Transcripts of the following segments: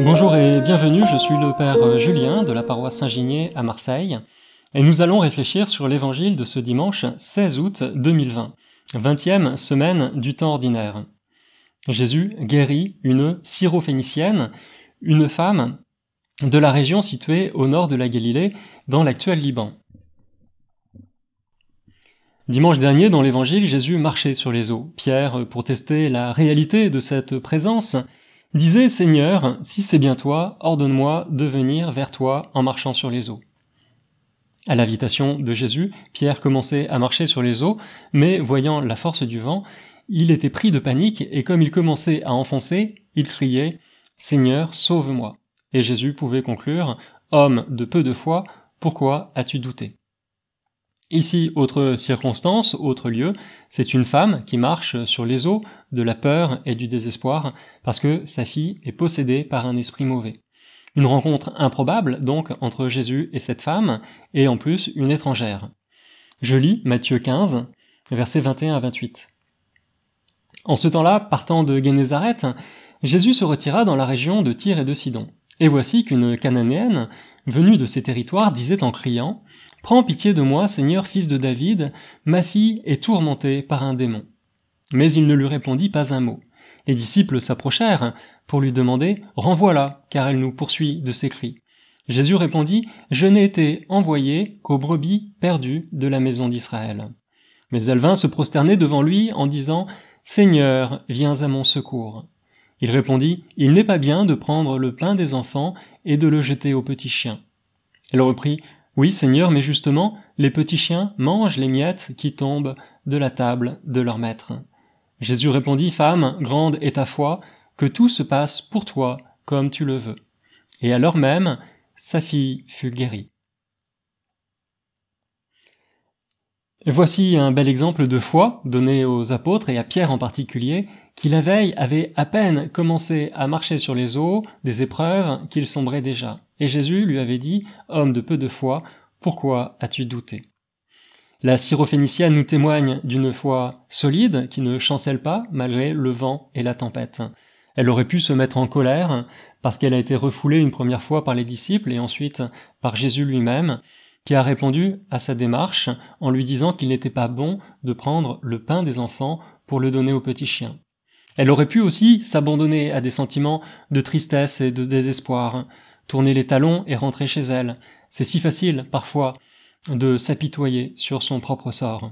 Bonjour et bienvenue, je suis le Père euh, Julien de la paroisse saint gigné à Marseille et nous allons réfléchir sur l'évangile de ce dimanche 16 août 2020, 20e semaine du temps ordinaire. Jésus guérit une syrophénicienne, une femme de la région située au nord de la Galilée, dans l'actuel Liban. Dimanche dernier, dans l'évangile, Jésus marchait sur les eaux. Pierre, pour tester la réalité de cette présence, disait Seigneur, si c'est bien toi, ordonne-moi de venir vers toi en marchant sur les eaux. À l'invitation de Jésus, Pierre commençait à marcher sur les eaux, mais voyant la force du vent, il était pris de panique et comme il commençait à enfoncer, il criait Seigneur, sauve-moi. Et Jésus pouvait conclure Homme de peu de foi, pourquoi as-tu douté Ici, autre circonstance, autre lieu, c'est une femme qui marche sur les eaux de la peur et du désespoir parce que sa fille est possédée par un esprit mauvais. Une rencontre improbable donc entre Jésus et cette femme, et en plus une étrangère. Je lis Matthieu 15, versets 21 à 28. En ce temps-là, partant de Génézareth, Jésus se retira dans la région de Tyr et de Sidon. Et voici qu'une Cananéenne, venue de ces territoires, disait en criant Prends pitié de moi, Seigneur, fils de David, ma fille est tourmentée par un démon. Mais il ne lui répondit pas un mot. Les disciples s'approchèrent pour lui demander Renvoie-la, car elle nous poursuit de ses cris. Jésus répondit Je n'ai été envoyé qu'aux brebis perdues de la maison d'Israël. Mais elle vint se prosterner devant lui en disant Seigneur, viens à mon secours. Il répondit Il n'est pas bien de prendre le pain des enfants et de le jeter aux petits chiens. Elle reprit oui, Seigneur, mais justement, les petits chiens mangent les miettes qui tombent de la table de leur maître. Jésus répondit, Femme, grande est ta foi, que tout se passe pour toi comme tu le veux. Et alors même, sa fille fut guérie. voici un bel exemple de foi donné aux apôtres et à Pierre en particulier, qui la veille avait à peine commencé à marcher sur les eaux des épreuves qu'il sombrait déjà. Et Jésus lui avait dit, Homme de peu de foi, pourquoi as-tu douté La syrophénicienne nous témoigne d'une foi solide qui ne chancelle pas malgré le vent et la tempête. Elle aurait pu se mettre en colère parce qu'elle a été refoulée une première fois par les disciples et ensuite par Jésus lui-même qui a répondu à sa démarche en lui disant qu'il n'était pas bon de prendre le pain des enfants pour le donner au petit chien. Elle aurait pu aussi s'abandonner à des sentiments de tristesse et de désespoir, tourner les talons et rentrer chez elle. C'est si facile, parfois, de s'apitoyer sur son propre sort.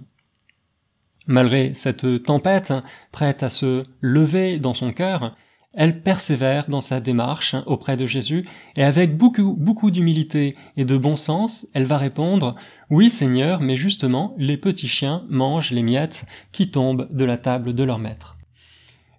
Malgré cette tempête prête à se lever dans son cœur, elle persévère dans sa démarche hein, auprès de Jésus, et avec beaucoup, beaucoup d'humilité et de bon sens, elle va répondre Oui Seigneur, mais justement, les petits chiens mangent les miettes qui tombent de la table de leur maître.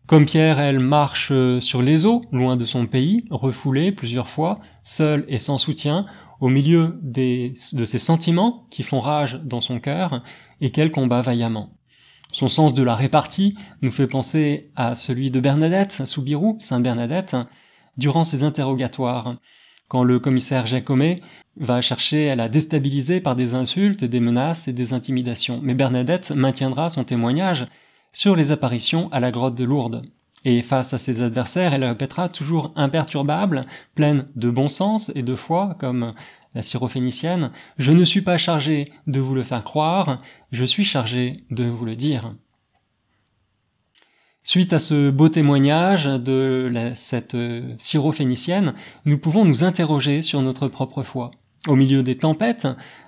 Comme Pierre, elle marche euh, sur les eaux, loin de son pays, refoulée plusieurs fois, seule et sans soutien, au milieu de ses sentiments qui font rage dans son cœur, et qu'elle combat vaillamment. Son sens de la répartie nous fait penser à celui de Bernadette, Soubirou, Saint Bernadette, durant ses interrogatoires, quand le commissaire Jacomet va chercher à la déstabiliser par des insultes, des menaces et des intimidations. Mais Bernadette maintiendra son témoignage sur les apparitions à la grotte de Lourdes. Et face à ses adversaires, elle répétera toujours imperturbable, pleine de bon sens et de foi, comme la syrophénicienne, je ne suis pas chargé de vous le faire croire, je suis chargé de vous le dire. Suite à ce beau témoignage de cette euh, syrophénicienne, nous pouvons nous interroger sur notre propre foi. Au milieu des tempêtes,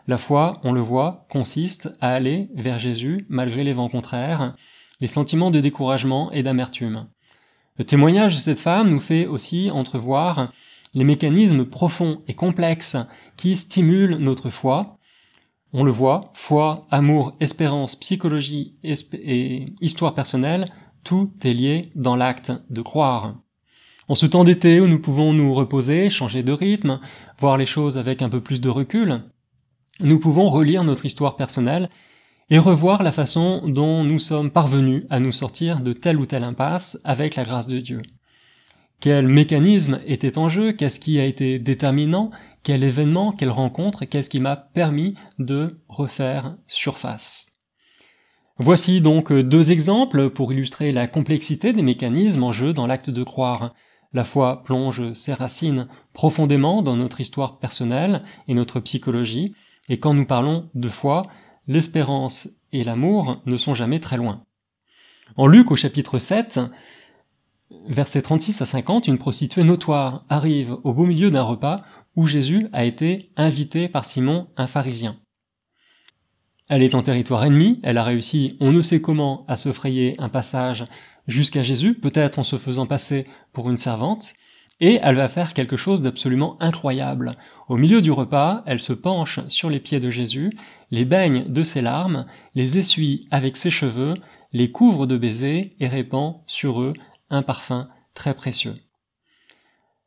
la foi, on le voit, consiste à aller vers Jésus malgré les vents contraires, les sentiments de découragement et d'amertume. Le témoignage de cette femme nous fait aussi entrevoir les mécanismes profonds et complexes qui stimulent notre foi. On le voit, foi, amour, espérance, psychologie et histoire personnelle, tout est lié dans l'acte de croire. En ce temps d'été où nous pouvons nous reposer, changer de rythme, voir les choses avec un peu plus de recul, nous pouvons relire notre histoire personnelle et revoir la façon dont nous sommes parvenus à nous sortir de telle ou telle impasse avec la grâce de Dieu. Quel mécanisme était en jeu Qu'est-ce qui a été déterminant Quel événement Quelle rencontre Qu'est-ce qui m'a permis de refaire surface Voici donc deux exemples pour illustrer la complexité des mécanismes en jeu dans l'acte de croire. La foi plonge ses racines profondément dans notre histoire personnelle et notre psychologie, et quand nous parlons de foi, l'espérance et l'amour ne sont jamais très loin. En Luc au chapitre 7, Verset 36 à 50, une prostituée notoire arrive au beau milieu d'un repas où Jésus a été invité par Simon, un pharisien. Elle est en territoire ennemi, elle a réussi on ne sait comment à se frayer un passage jusqu'à Jésus, peut-être en se faisant passer pour une servante, et elle va faire quelque chose d'absolument incroyable. Au milieu du repas, elle se penche sur les pieds de Jésus, les baigne de ses larmes, les essuie avec ses cheveux, les couvre de baisers et répand sur eux un parfum très précieux.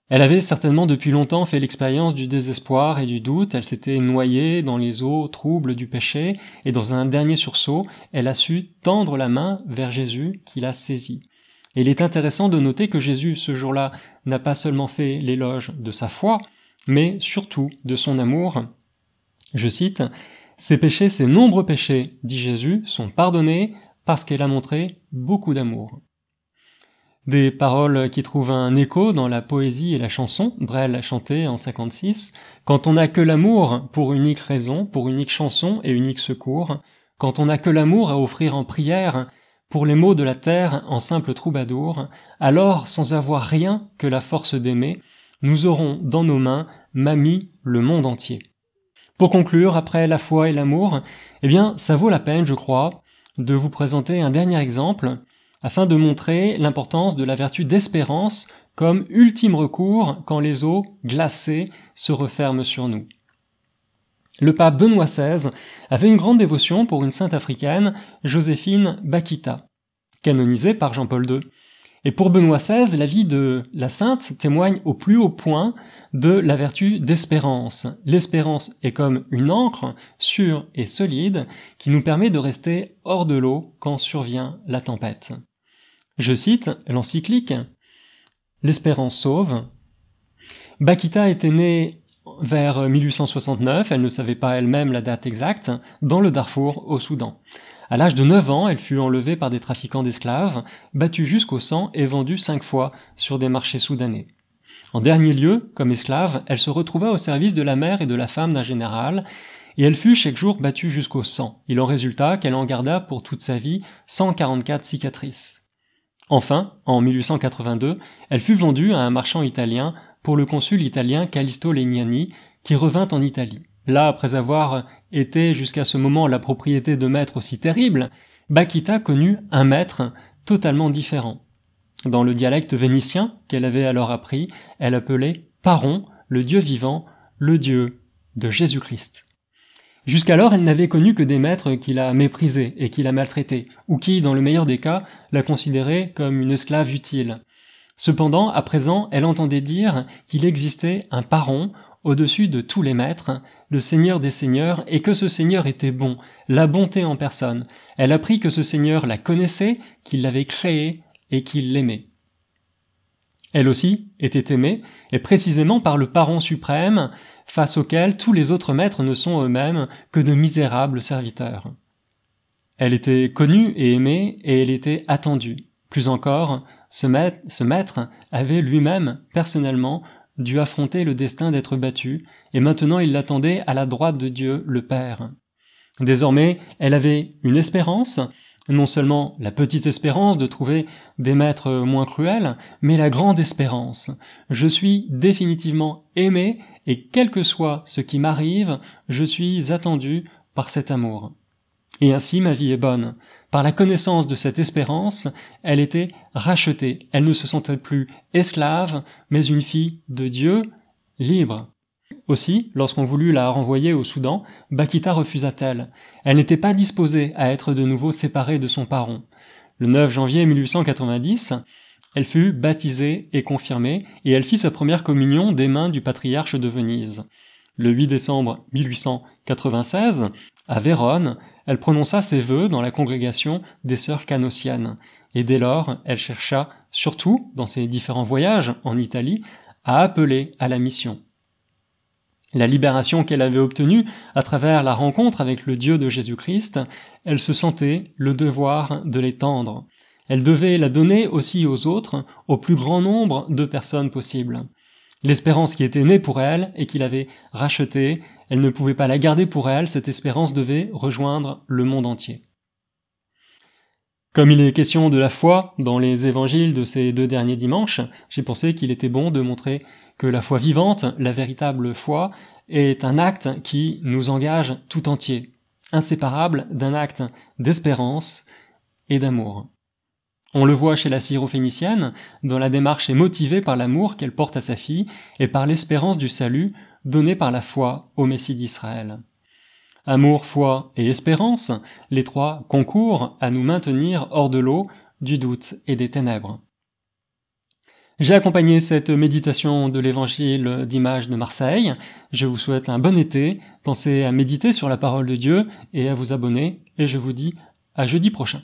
Elle avait certainement depuis longtemps fait l'expérience du désespoir et du doute, elle s'était noyée dans les eaux troubles du péché, et dans un dernier sursaut, elle a su tendre la main vers Jésus qui l'a saisi. il est intéressant de noter que Jésus, ce jour-là, n'a pas seulement fait l'éloge de sa foi, mais surtout de son amour. Je cite, Ses péchés, ses nombreux péchés, dit Jésus, sont pardonnés parce qu'elle a montré beaucoup d'amour. Des paroles qui trouvent un écho dans la poésie et la chanson, Brel a chanté en 56, quand on n'a que l'amour pour unique raison, pour unique chanson et unique secours, quand on n'a que l'amour à offrir en prière, pour les maux de la terre en simple troubadour, alors sans avoir rien que la force d'aimer, nous aurons dans nos mains, mamie, le monde entier. Pour conclure, après la foi et l'amour, eh bien, ça vaut la peine, je crois, de vous présenter un dernier exemple, afin de montrer l'importance de la vertu d'espérance comme ultime recours quand les eaux glacées se referment sur nous. Le pape Benoît XVI avait une grande dévotion pour une sainte africaine, Joséphine Bakita, canonisée par Jean-Paul II. Et pour Benoît XVI, la vie de la sainte témoigne au plus haut point de la vertu d'espérance. L'espérance est comme une encre sûre et solide qui nous permet de rester hors de l'eau quand survient la tempête. Je cite l'encyclique L'espérance sauve. Bakita était née vers 1869, elle ne savait pas elle-même la date exacte, dans le Darfour, au Soudan. À l'âge de 9 ans, elle fut enlevée par des trafiquants d'esclaves, battue jusqu'au sang et vendue 5 fois sur des marchés soudanais. En dernier lieu, comme esclave, elle se retrouva au service de la mère et de la femme d'un général, et elle fut chaque jour battue jusqu'au sang. Il en résulta qu'elle en garda pour toute sa vie 144 cicatrices. Enfin, en 1882, elle fut vendue à un marchand italien pour le consul italien Callisto Legnani, qui revint en Italie. Là, après avoir été jusqu'à ce moment la propriété de maître aussi terrible, Bakita connut un maître totalement différent. Dans le dialecte vénitien qu'elle avait alors appris, elle appelait Paron, le Dieu vivant, le Dieu de Jésus-Christ. Jusqu'alors, elle n'avait connu que des maîtres qui la méprisaient et qui la maltraitaient, ou qui, dans le meilleur des cas, la considéraient comme une esclave utile. Cependant, à présent, elle entendait dire qu'il existait un parent au-dessus de tous les maîtres, le Seigneur des Seigneurs, et que ce Seigneur était bon, la bonté en personne. Elle apprit que ce Seigneur la connaissait, qu'il l'avait créée et qu'il l'aimait. Elle aussi était aimée, et précisément par le parent suprême, face auquel tous les autres maîtres ne sont eux-mêmes que de misérables serviteurs. Elle était connue et aimée, et elle était attendue. Plus encore, ce maître, avait lui-même, personnellement, dû affronter le destin d'être battu, et maintenant il l'attendait à la droite de Dieu le Père. Désormais, elle avait une espérance, non seulement la petite espérance de trouver des maîtres moins cruels, mais la grande espérance. Je suis définitivement aimé, et quel que soit ce qui m'arrive, je suis attendu par cet amour. Et ainsi ma vie est bonne. Par la connaissance de cette espérance, elle était rachetée, elle ne se sentait plus esclave, mais une fille de Dieu libre. Aussi, lorsqu'on voulut la renvoyer au Soudan, Bakita refusa-t-elle. Elle n'était pas disposée à être de nouveau séparée de son parent. Le 9 janvier 1890, elle fut baptisée et confirmée, et elle fit sa première communion des mains du patriarche de Venise. Le 8 décembre 1896, à Vérone, elle prononça ses vœux dans la congrégation des sœurs canossiennes, et dès lors, elle chercha, surtout dans ses différents voyages en Italie, à appeler à la mission. La libération qu'elle avait obtenue à travers la rencontre avec le Dieu de Jésus-Christ, elle se sentait le devoir de l'étendre. Elle devait la donner aussi aux autres, au plus grand nombre de personnes possible. L'espérance qui était née pour elle et qu'il avait rachetée, elle ne pouvait pas la garder pour elle, cette espérance devait rejoindre le monde entier. Comme il est question de la foi dans les évangiles de ces deux derniers dimanches, j'ai pensé qu'il était bon de montrer que la foi vivante, la véritable foi, est un acte qui nous engage tout entier, inséparable d'un acte d'espérance et d'amour. On le voit chez la syrophénicienne, dont la démarche est motivée par l'amour qu'elle porte à sa fille et par l'espérance du salut donné par la foi au Messie d'Israël. Amour, foi et espérance, les trois concourent à nous maintenir hors de l'eau, du doute et des ténèbres. J'ai accompagné cette méditation de l'évangile d'image de Marseille. Je vous souhaite un bon été, pensez à méditer sur la parole de Dieu et à vous abonner, et je vous dis à jeudi prochain.